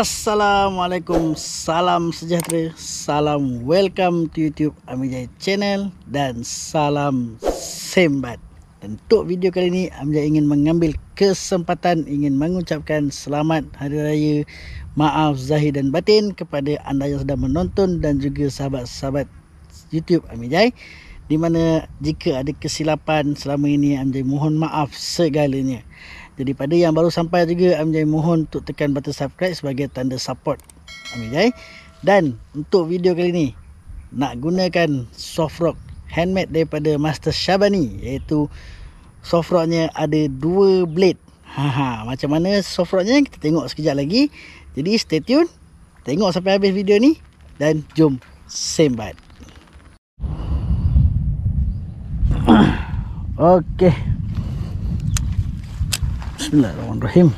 Assalamualaikum, salam sejahtera, salam welcome to YouTube Amir Jaya channel dan salam sembat. Dan untuk video kali ini, Amir Jaya ingin mengambil kesempatan ingin mengucapkan selamat hari raya, maaf zahir dan batin kepada anda yang sedang menonton dan juga sahabat-sahabat YouTube Amir Jaya. Di mana jika ada kesilapan selama ini, Amir Jaya mohon maaf segalanya. Jadi pada yang baru sampai juga Amjai mohon untuk tekan button subscribe sebagai tanda support Amjai dan untuk video kali ni nak gunakan soft rock handmade daripada Master Shabani iaitu soft rocknya ada dua blade Haha, macam mana soft rocknya kita tengok sekejap lagi jadi stay tune tengok sampai habis video ni dan jom sembat Okay Bismillahirrahmanirrahim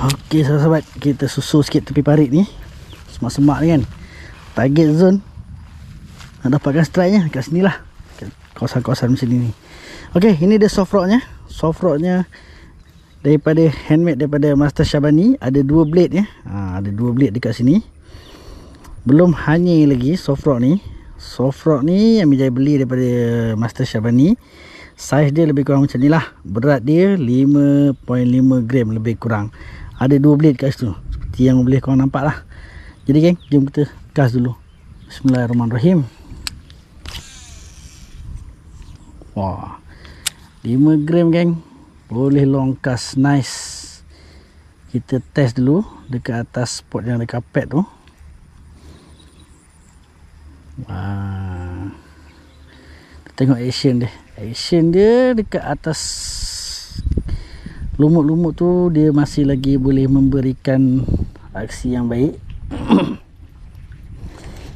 Ok sahabat-sahabat Kita susu sikit tepi parit ni Semak-semak ni kan Target zone Nak dapatkan strike nya Kat sini lah Kawasan-kawasan macam ni ni Ok ini dia soft rock nya Soft rock nya Daripada handmade daripada Master Shabani. Ada dua blade ya ha, Ada dua blade dekat sini Belum hanya lagi soft rock ni Soft rock ni yang menjadi beli daripada Master Shabani saiz dia lebih kurang macam ni lah berat dia 5.5 gram lebih kurang ada dua blade kat situ seperti yang boleh korang nampak lah jadi geng jom kita gas dulu bismillahirrahmanirrahim wah 5 gram geng boleh long cast nice kita test dulu dekat atas spot yang ada carpet tu wah tengok action dia action dia dekat atas lumut-lumut tu dia masih lagi boleh memberikan aksi yang baik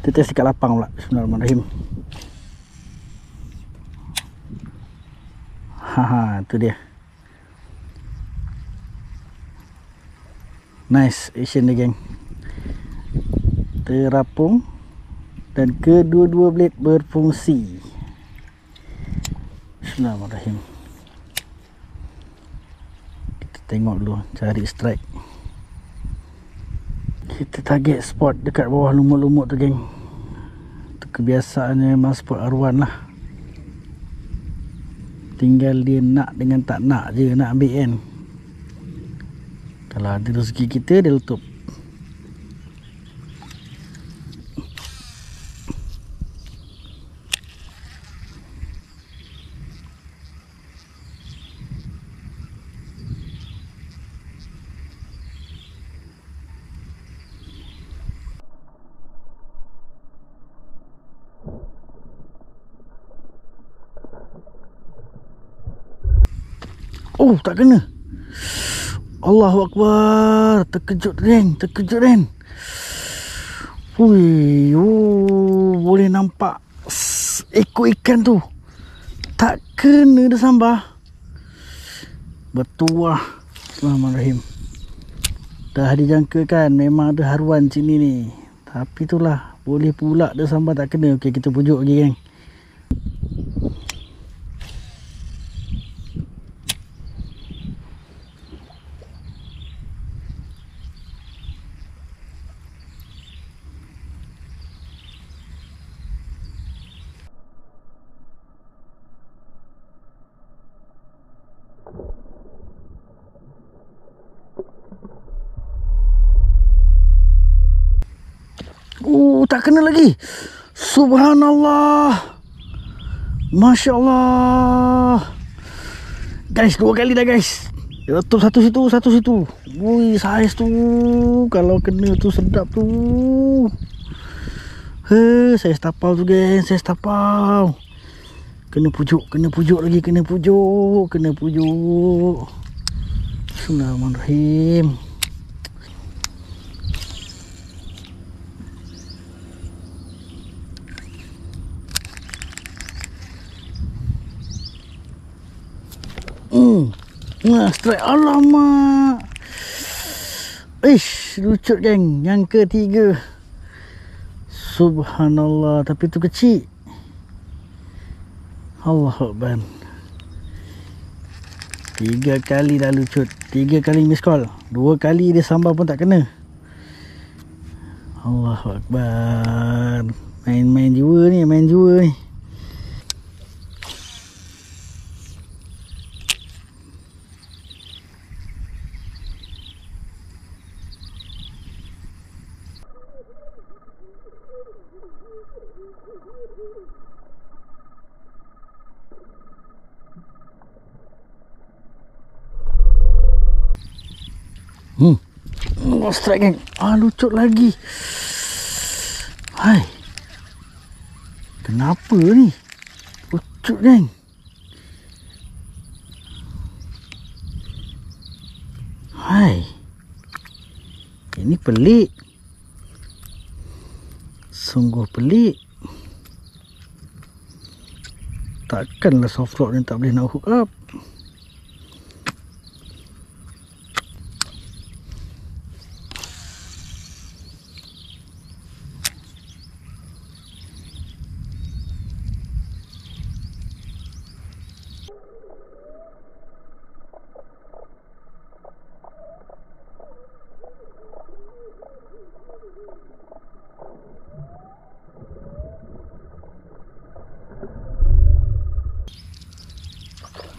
kita test dekat lapang pula bismillahirrahmanirrahim haha tu dia nice action dia geng terapung dan kedua-dua blade berfungsi Bismillahirrahmanirrahim Kita tengok dulu Cari strike Kita target spot Dekat bawah lumut-lumut tu geng Itu kebiasaannya memang spot arwan lah Tinggal dia nak dengan tak nak je Nak ambil kan Kalau ada rezeki kita Dia letup Oh tak kena Allahu Akbar Terkejut Ren Terkejut Ren Ui, oh, Boleh nampak Ekor ikan tu Tak kena dia sambar Bertuah Bismillahirrahmanirrahim Dah dijangka kan Memang ada haruan sini ni Tapi itulah Boleh pula dia sambar tak kena Okey kita pujuk lagi geng tak kena lagi. Subhanallah. Masya Allah. Guys, dua kali dah guys. Letup satu situ, satu situ. Wui, saiz tu. Kalau kena tu sedap tu. He, saya tapau tu guys. saya tapau. Kena pujuk, kena pujuk lagi. Kena pujuk, kena pujuk. Bismillahirrahmanirrahim. Nah, strike alamak. Ish, lucut geng. Yang ketiga. Subhanallah, tapi tu kecil. Allahuakbar. Tiga kali dah lucut. Tiga kali miss call. Dua kali dia sambal pun tak kena. Allahuakbar. Main-main jiwa ni, main jiwa ni. Hmm. Oh, strike geng. Ah, lucut lagi. Hai. Kenapa ni? Lucut geng. Hai. Ini pelik. Sungguh pelik. Takkanlah soft rock ni tak boleh nak hook up.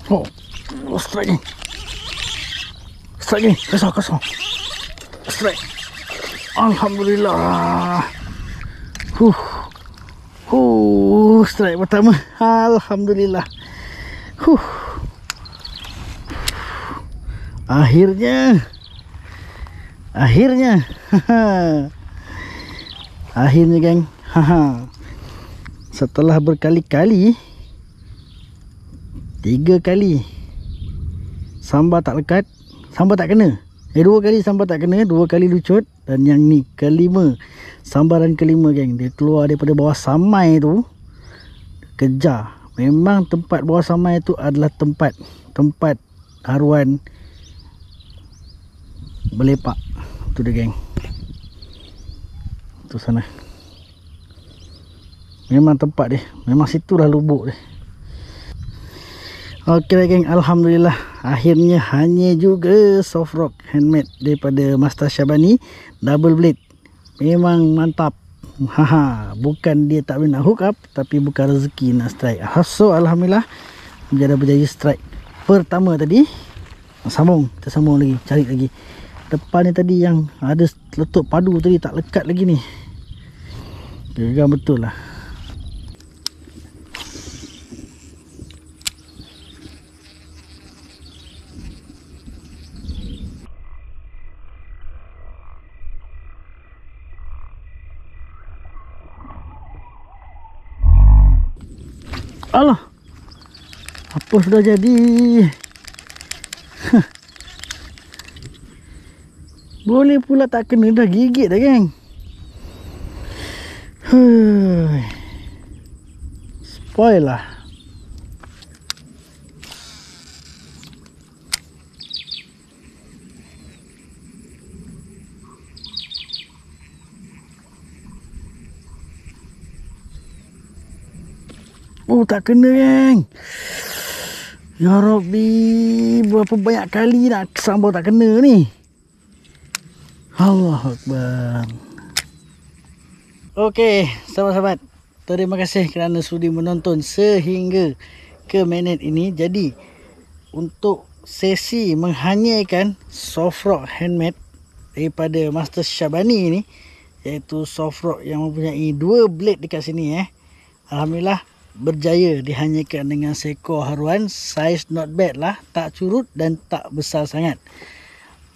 Oh, oh strike ni. Strike ni, kasar, kasar. Strike. Alhamdulillah. Huh. Huh, strike pertama. Alhamdulillah. Huh. Akhirnya. Akhirnya. Akhirnya, geng. Haha. Setelah berkali-kali, Tiga kali Sambar tak lekat Sambar tak kena Eh dua kali sambar tak kena Dua kali lucut Dan yang ni kelima Sambaran kelima geng Dia keluar daripada bawah samai tu Kejar Memang tempat bawah samai tu adalah tempat Tempat haruan Melepak Tu dia geng Tu sana Memang tempat dia Memang situlah lubuk dia Okey geng, alhamdulillah akhirnya hanya juga soft rock handmade daripada Master Syabani double blade. Memang mantap. Haha, bukan dia tak boleh nak hook up tapi bukan rezeki nak strike. So alhamdulillah dia dah berjaya strike pertama tadi. Sambung, kita sambung lagi, cari lagi. Depan ni tadi yang ada letup padu tadi tak lekat lagi ni. Gegar betul lah. Alah. Apa sudah jadi? Boleh pula tak kena dah gigit dah geng. Huh. Spoiler. Lah. Oh tak kena geng Ya Rabbi Berapa banyak kali nak sambal tak kena ni Allah Akbar Okey, sahabat-sahabat Terima kasih kerana sudi menonton sehingga ke minit ini Jadi untuk sesi menghanyakan soft rock handmade daripada Master Syabani ini iaitu soft rock yang mempunyai dua blade dekat sini eh. Alhamdulillah berjaya dihanyakan dengan seekor haruan saiz not bad lah tak curut dan tak besar sangat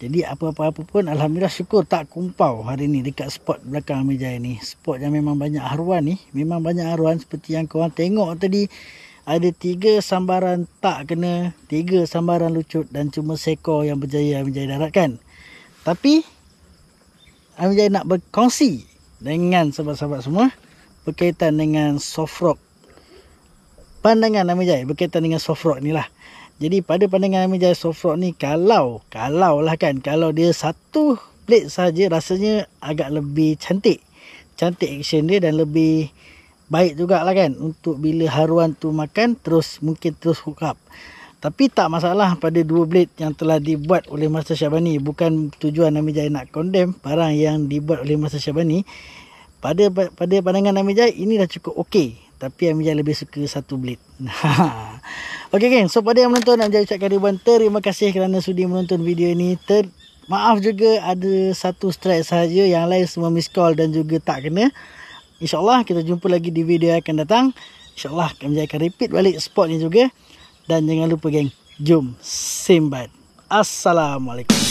jadi apa-apa pun Alhamdulillah syukur tak kumpau hari ni dekat spot belakang meja ni spot yang memang banyak haruan ni memang banyak haruan seperti yang korang tengok tadi ada tiga sambaran tak kena tiga sambaran lucut dan cuma seekor yang berjaya menjadi darat kan tapi Amir nak berkongsi dengan sahabat-sahabat semua berkaitan dengan soft rock pandangan nama jaya berkaitan dengan soft rock ni lah. Jadi pada pandangan nama jaya soft rock ni kalau, kalau lah kan, kalau dia satu plate saja rasanya agak lebih cantik. Cantik action dia dan lebih baik juga lah kan untuk bila haruan tu makan terus mungkin terus hook up. Tapi tak masalah pada dua blade yang telah dibuat oleh Master Syabani. Bukan tujuan Nami Jai nak condemn barang yang dibuat oleh Master Syabani. Pada pada pandangan Nami Jai, ini dah cukup okey. Tapi Amijah lebih suka satu blade. okay geng. So pada yang menonton. Amijah ucapkan ribuan. Terima kasih kerana sudi menonton video ini. Ter Maaf juga ada satu strike sahaja. Yang lain semua miss call dan juga tak kena. InsyaAllah kita jumpa lagi di video yang akan datang. InsyaAllah Amijah akan repeat balik spot ni juga. Dan jangan lupa geng. Jom. Simbad. Assalamualaikum.